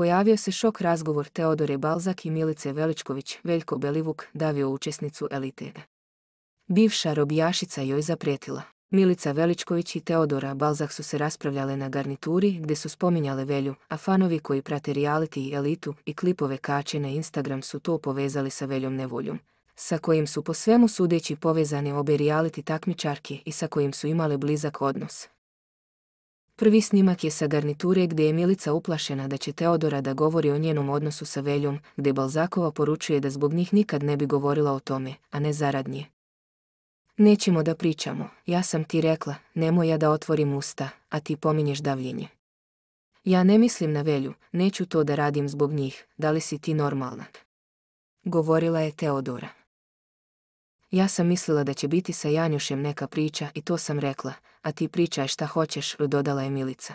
Pojavio se šok razgovor Teodore Balzak i Milice Veličković, Veljko Belivuk davio učesnicu elite. Bivša robijašica joj zaprijetila. Milica Veličković i Teodora Balzak su se raspravljale na garnituri gdje su spominjale Velju, a fanovi koji prate reality i elitu i klipove kače na Instagram su to povezali sa Veljom nevoljom, sa kojim su po svemu sudeći povezane obe reality takmičarke i sa kojim su imale blizak odnos. Prvi snimak je sa garniture gdje je Milica uplašena da će Teodora da govori o njenom odnosu sa Veljom, gdje Balzakova poručuje da zbog njih nikad ne bi govorila o tome, a ne zaradnje. Nećemo da pričamo, ja sam ti rekla, nemoj ja da otvorim usta, a ti pominješ davljenje. Ja ne mislim na Velju, neću to da radim zbog njih, da li si ti normalna? Govorila je Teodora. Ja sam mislila da će biti sa Janjušem neka priča i to sam rekla, a ti pričaj šta hoćeš, dodala je Milica.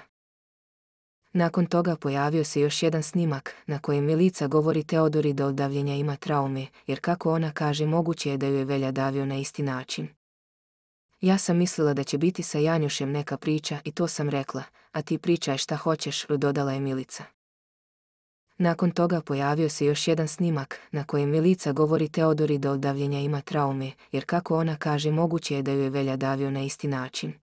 Nakon toga pojavio se još jedan snimak na kojem Milica govori Teodori da od davljenja ima traume, jer kako ona kaže moguće je da ju je Velja davio na isti način. Ja sam mislila da će biti sa Janjušem neka priča i to sam rekla, a ti pričaj šta hoćeš, dodala je Milica. Nakon toga pojavio se još jedan snimak na kojem Milica govori Teodori da od davljenja ima traume, jer kako ona kaže moguće je da ju je Velja davio na isti način.